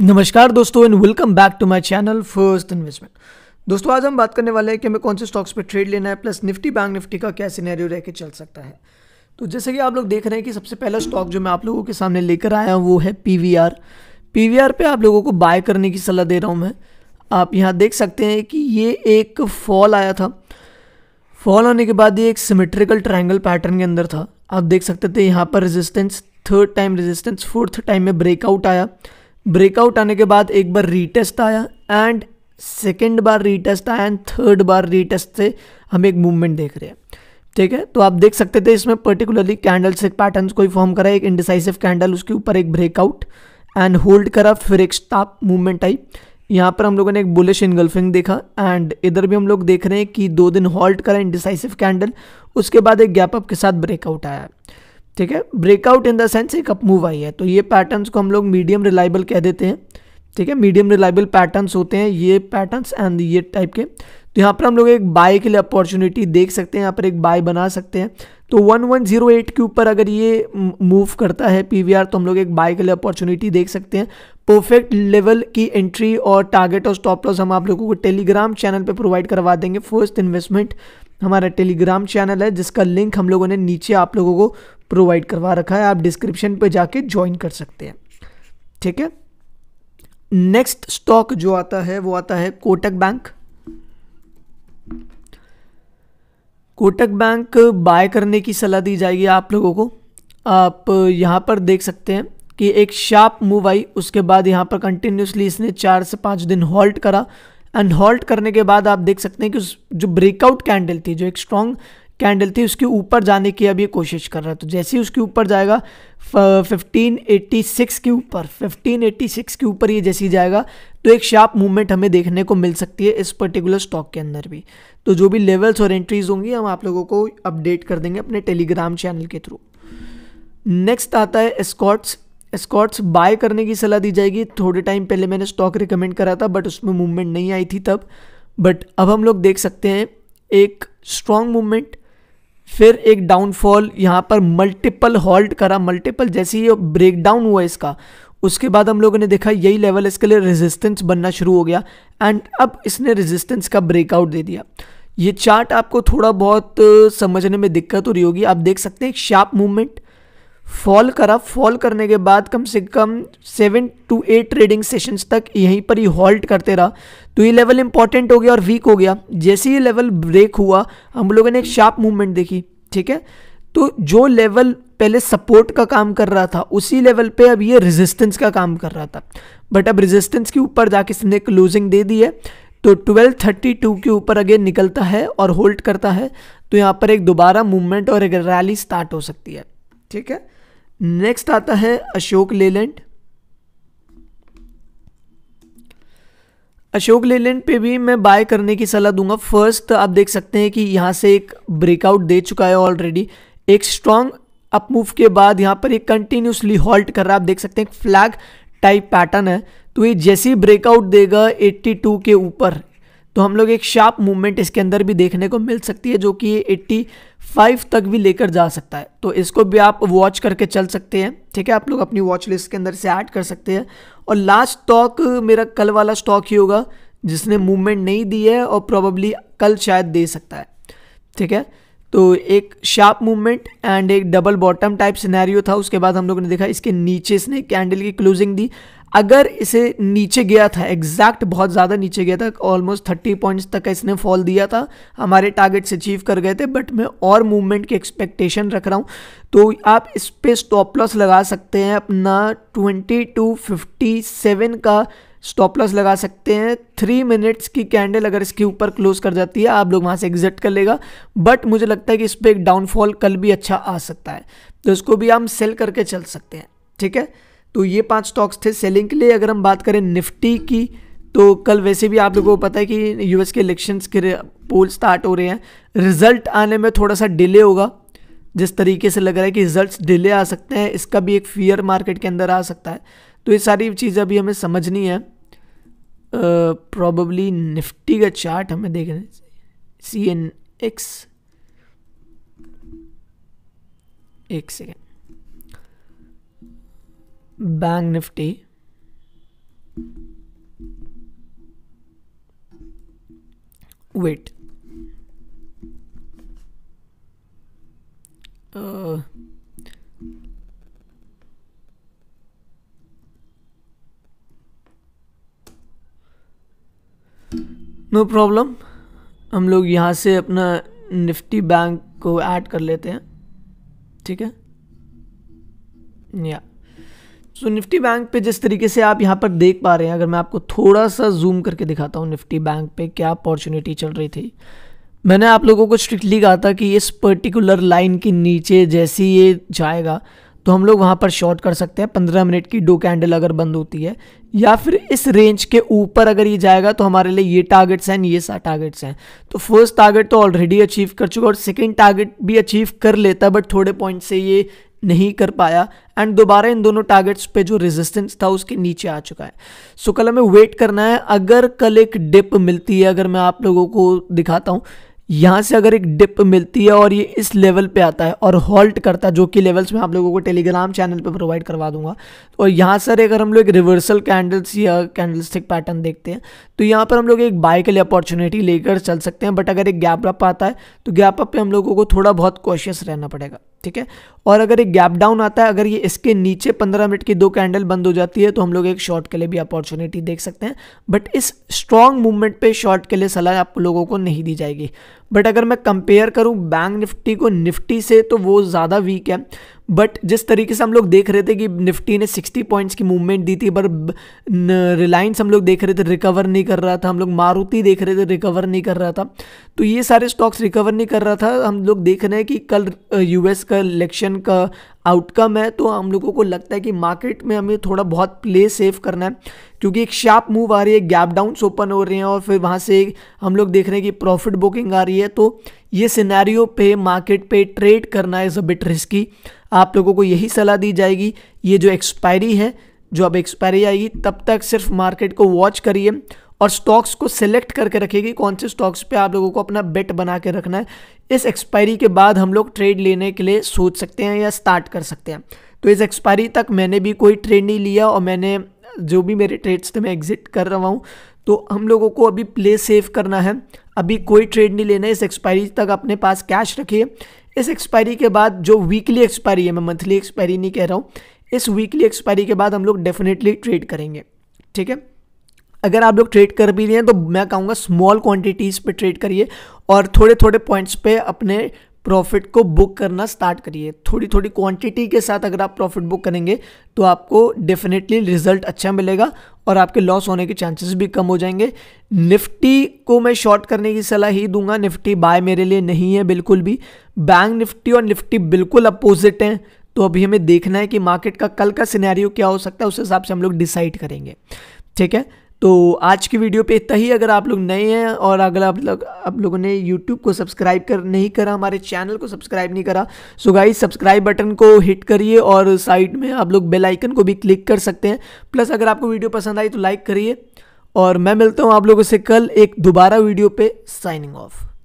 नमस्कार दोस्तों and welcome back to my channel first investment दोस्तों आज हम बात करने वाले हैं कि हमें कौन से स्टॉक्स पे ट्रेड लेना है प्लस निफ्टी बैंक निफ्टी का क्या सिनेरियो रह के चल सकता है तो जैसे कि आप लोग देख रहे हैं कि सबसे पहला स्टॉक जो मैं आप लोगों के सामने लेकर आया हूँ वो है P V R P V R पे आप लोगों को बाय करने की सलाह दे रहा हूँ मैं आप यहाँ देख सकते हैं कि ये एक फॉल आया था फॉल आने के बाद ये एक सिमेट्रिकल ट्रायंगल पैटर्न के अंदर था आप देख सकते थे यहाँ पर resistance third time resistance fourth time में ब्रेकआउट आया ब्रेकआउट आने के बाद एक बार रीटेस्ट आया एंड सेकेंड बार रीटेस्ट आया एंड थर्ड बार रीटेस्ट से हम एक मूवमेंट देख रहे हैं ठीक है तो आप देख सकते थे इसमें पर्टिकुलरली कैंडल से पैटर्न कोई फॉर्म करा एक इंडिसाइसिव कैंडल उसके ऊपर एक ब्रेकआउट एंड होल्ड करा फिर एक स्टाप मूवमेंट आई यहाँ पर हम लोगों ने एक बुलिश इनगल्फिंग देखा एंड इधर भी हम लोग देख रहे हैं कि दो दिन हॉल्ट करा इंडिसाइसिव कैंडल उसके बाद एक गैप अप के साथ ब्रेकआउट आया है ठीक है ब्रेकआउट इन द सेंस एक अप मूव आई है तो ये पैटर्न्स को हम लोग मीडियम रिलायबल कह देते हैं ठीक है मीडियम रिलायबल पैटर्न्स होते हैं ये पैटर्न्स एंड ये टाइप के तो यहाँ पर हम लोग एक बाय के लिए अपॉर्चुनिटी देख सकते हैं यहाँ पर एक बाय बना सकते हैं तो 1108 के ऊपर अगर ये मूव करता है पीवीआर तो हम लोग एक बाय के लिए अपॉर्चुनिटी देख सकते हैं परफेक्ट लेवल की एंट्री और टारगेट और स्टॉप लॉस हम आप लोगों को टेलीग्राम चैनल पे प्रोवाइड करवा देंगे फर्स्ट इन्वेस्टमेंट हमारा टेलीग्राम चैनल है जिसका लिंक हम लोगों ने नीचे आप लोगों को प्रोवाइड करवा रखा है आप डिस्क्रिप्शन पे जाके ज्वाइन कर सकते हैं ठीक है नेक्स्ट स्टॉक जो आता है वो आता है Kotak bank Kotak bank buy करने की सलाह दी जाएगी आप लोगों को आप यहाँ पर देख सकते हैं कि एक शार्प मूव आई उसके बाद यहाँ पर कंटिन्यूसली इसने चार से पाँच दिन हॉल्ट करा एंड हॉल्ट करने के बाद आप देख सकते हैं कि उस जो ब्रेकआउट कैंडल थी जो एक स्ट्रॉन्ग कैंडल थी उसके ऊपर जाने की अभी कोशिश कर रहा है तो जैसे ही उसके ऊपर जाएगा 1586 के ऊपर 1586 के ऊपर ये जैसे ही जाएगा तो एक शार्प मूवमेंट हमें देखने को मिल सकती है इस पर्टिकुलर स्टॉक के अंदर भी तो जो भी लेवल्स और एंट्रीज होंगी हम आप लोगों को अपडेट कर देंगे अपने टेलीग्राम चैनल के थ्रू नेक्स्ट आता है स्कॉट्स स्कॉट्स बाय करने की सलाह दी जाएगी थोड़े टाइम पहले मैंने स्टॉक रिकमेंड करा था बट उसमें मूवमेंट नहीं आई थी तब बट अब हम लोग देख सकते हैं एक स्ट्रॉन्ग मूवमेंट फिर एक डाउनफॉल यहाँ पर मल्टीपल हॉल्ट करा मल्टीपल जैसे ही ब्रेक डाउन हुआ इसका उसके बाद हम लोगों ने देखा यही लेवल इसके लिए रेजिस्टेंस बनना शुरू हो गया एंड अब इसने रेजिस्टेंस का ब्रेकआउट दे दिया ये चार्ट आपको थोड़ा बहुत समझने में दिक्कत हो रही होगी आप देख सकते हैं एक शार्प मूवमेंट फॉल करा फॉल करने के बाद कम से कम seven to eight trading sessions तक यहीं पर ही हॉल्ट करते रहा तो ये लेवल इंपॉर्टेंट हो गया और वीक हो गया जैसे ही लेवल ब्रेक हुआ हम लोगों ने एक शार्प मूवमेंट देखी ठीक है तो जो लेवल पहले सपोर्ट का काम कर रहा था उसी लेवल पे अब ये रेजिस्टेंस का काम कर रहा था बट अब रेजिस्टेंस के ऊपर जाके इसने क्लोजिंग दे दी है तो 1232 के ऊपर अगेन निकलता है और होल्ड करता है तो यहाँ पर एक दोबारा मूवमेंट और एक रैली स्टार्ट हो सकती है ठीक है नेक्स्ट आता है अशोक लेलैंड अशोक लेलैंड पे भी मैं बाय करने की सलाह दूंगा फर्स्ट आप देख सकते हैं कि यहां से एक ब्रेकआउट दे चुका है ऑलरेडी एक स्ट्रॉन्ग अप मूव के बाद यहां पर एक कंटिन्यूसली हॉल्ट कर रहा है आप देख सकते हैं फ्लैग टाइप पैटर्न है तो ये जैसे ही ब्रेकआउट देगा 82 के ऊपर तो हम लोग एक शार्प मूवमेंट इसके अंदर भी देखने को मिल सकती है जो कि ये 85 तक भी लेकर जा सकता है तो इसको भी आप वॉच करके चल सकते हैं ठीक है आप लोग अपनी वॉच लिस्ट के अंदर से ऐड कर सकते हैं और लास्ट स्टॉक मेरा कल वाला स्टॉक ही होगा जिसने मूवमेंट नहीं दी है और प्रॉबली कल शायद दे सकता है ठीक है तो एक शार्प मूवमेंट एंड एक डबल बॉटम टाइप सिनेरियो था उसके बाद हम लोगों ने देखा इसके नीचे इसने कैंडल की क्लोजिंग दी अगर इसे नीचे गया था एग्जैक्ट बहुत ज़्यादा नीचे गया था ऑलमोस्ट थर्टी पॉइंट्स तक इसने फॉल दिया था हमारे टारगेट्स अचीव कर गए थे बट मैं और मूवमेंट की एक्सपेक्टेशन रख रहा हूँ तो आप इस पर स्टॉप लॉस लगा सकते हैं अपना ट्वेंटी टू फिफ्टी सेवन का स्टॉप लॉस लगा सकते हैं थ्री मिनट्स की कैंडल अगर इसके ऊपर क्लोज कर जाती है आप लोग वहाँ से एग्जिट कर लेगा बट मुझे लगता है कि इस पर एक डाउनफॉल कल भी अच्छा आ सकता है तो इसको भी हम सेल करके चल सकते हैं ठीक है तो ये पांच स्टॉक्स थे सेलिंग के लिए अगर हम बात करें निफ्टी की तो कल वैसे भी आप लोगों को पता है कि यूएस के इलेक्शंस के पोल स्टार्ट हो रहे हैं रिजल्ट आने में थोड़ा सा डिले होगा जिस तरीके से लग रहा है कि रिजल्ट्स डिले आ सकते हैं इसका भी एक फियर मार्केट के अंदर आ सकता है तो ये सारी चीज़ें अभी हमें समझनी है प्रॉबली uh, निफ्टी का चार्ट हमें देखना सी एन एक्स एक second bank Nifty wait uh, no no problem हम लोग यहाँ से अपना निफ्टी बैंक को ऐड कर लेते हैं ठीक है या yeah. सो निफ्टी बैंक पे जिस तरीके से आप यहाँ पर देख पा रहे हैं अगर मैं आपको थोड़ा सा जूम करके दिखाता हूँ निफ्टी बैंक पे क्या अपॉर्चुनिटी चल रही थी मैंने आप लोगों को स्ट्रिक्टली कहा था कि इस पर्टिकुलर लाइन के नीचे जैसे ये जाएगा तो हम लोग वहाँ पर शॉर्ट कर सकते हैं पंद्रह मिनट की डो कैंडल अगर बंद होती है या फिर इस रेंज के ऊपर अगर ये जाएगा तो हमारे लिए ये टारगेट्स हैं ये सा टारगेट्स हैं तो फर्स्ट टारगेट तो ऑलरेडी अचीव कर चुका और सेकेंड टारगेट भी अचीव कर लेता बट थोड़े पॉइंट से ये नहीं कर पाया एंड दोबारा इन दोनों टारगेट्स पे जो रेजिस्टेंस था उसके नीचे आ चुका है सो कल हमें वेट करना है अगर कल एक डिप मिलती है अगर मैं आप लोगों को दिखाता हूँ यहाँ से अगर एक डिप मिलती है और ये इस लेवल पे आता है और हॉल्ट करता है जो कि लेवल्स मैं आप लोगों को टेलीग्राम चैनल पे प्रोवाइड करवा दूंगा और तो यहाँ सर अगर हम लोग एक रिवर्सल कैंडल्स या कैंडलस्टिक पैटर्न देखते हैं तो यहाँ पर हम लोग एक बाय के लिए अपॉर्चुनिटी लेकर चल सकते हैं बट अगर एक गैप अप आता है तो गैप अप पर हम लोगों को थोड़ा बहुत कॉशियस रहना पड़ेगा ठीक है और अगर एक गैप डाउन आता है अगर ये इसके नीचे 15 मिनट की दो कैंडल बंद हो जाती है तो हम लोग एक शॉर्ट के लिए भी अपॉर्चुनिटी देख सकते हैं बट इस स्ट्रॉन्ग मूवमेंट पे शॉर्ट के लिए सलाह आप लोगों को नहीं दी जाएगी बट अगर मैं कंपेयर करूँ बैंक निफ्टी को निफ्टी से तो वो ज़्यादा वीक है बट जिस तरीके से हम लोग देख रहे थे कि निफ्टी ने 60 पॉइंट्स की मूवमेंट दी थी पर रिलायंस हम लोग देख रहे थे रिकवर नहीं कर रहा था हम लोग मारुति देख रहे थे रिकवर नहीं कर रहा था तो ये सारे स्टॉक्स रिकवर नहीं कर रहा था हम लोग देख रहे हैं कि कल यूएस का इलेक्शन का आउटकम है तो हम लोगों को लगता है कि मार्केट में हमें थोड़ा बहुत प्ले सेफ करना है क्योंकि एक शार्प मूव आ रही है गैप डाउन्स ओपन हो रहे हैं और फिर वहाँ से हम लोग देख रहे हैं कि प्रॉफिट बुकिंग आ रही है तो ये सिनेरियो पे मार्केट पे ट्रेड करना इज़ अ बिट रिस्की आप लोगों को यही सलाह दी जाएगी ये जो एक्सपायरी है जो अब एक्सपायरी आएगी तब तक सिर्फ मार्केट को वॉच करिए और स्टॉक्स को सिलेक्ट करके रखेगी कौन से स्टॉक्स पे आप लोगों को अपना बेट बना के रखना है इस एक्सपायरी के बाद हम लोग ट्रेड लेने के लिए सोच सकते हैं या स्टार्ट कर सकते हैं तो इस एक्सपायरी तक मैंने भी कोई ट्रेड नहीं लिया और मैंने जो भी मेरे ट्रेड्स थे मैं एग्ज़िट कर रहा हूँ तो हम लोगों को अभी प्ले सेव करना है अभी कोई ट्रेड नहीं लेना है इस एक्सपायरी तक अपने पास कैश रखिए इस एक्सपायरी के बाद जो वीकली एक्सपायरी है मैं मंथली एक्सपायरी नहीं कह रहा हूँ इस वीकली एक्सपायरी के बाद हम लोग डेफिनेटली ट्रेड करेंगे ठीक है अगर आप लोग ट्रेड कर भी रहे हैं तो मैं कहूँगा स्मॉल क्वांटिटीज़ पे ट्रेड करिए और थोड़े थोड़े पॉइंट्स पे अपने प्रॉफिट को बुक करना स्टार्ट करिए थोड़ी थोड़ी क्वांटिटी के साथ अगर आप प्रॉफिट बुक करेंगे तो आपको डेफिनेटली रिजल्ट अच्छा मिलेगा और आपके लॉस होने के चांसेस भी कम हो जाएंगे निफ्टी को मैं शॉर्ट करने की सलाह ही दूंगा निफ्टी बाय मेरे लिए नहीं है बिल्कुल भी बैंक निफ्टी और निफ्टी बिल्कुल अपोजिट हैं तो अभी हमें देखना है कि मार्केट का कल का सिनेरियो क्या हो सकता है उस हिसाब से हम लोग डिसाइड करेंगे ठीक है तो आज की वीडियो पे इतना ही अगर आप लोग नए हैं और अगर आप लोग आप लोगों ने यूट्यूब को सब्सक्राइब कर नहीं करा हमारे चैनल को सब्सक्राइब नहीं करा सो गाइस सब्सक्राइब बटन को हिट करिए और साइड में आप लोग बेल आइकन को भी क्लिक कर सकते हैं प्लस अगर आपको वीडियो पसंद आई तो लाइक करिए और मैं मिलता हूँ आप लोगों से कल एक दोबारा वीडियो पे साइनिंग ऑफ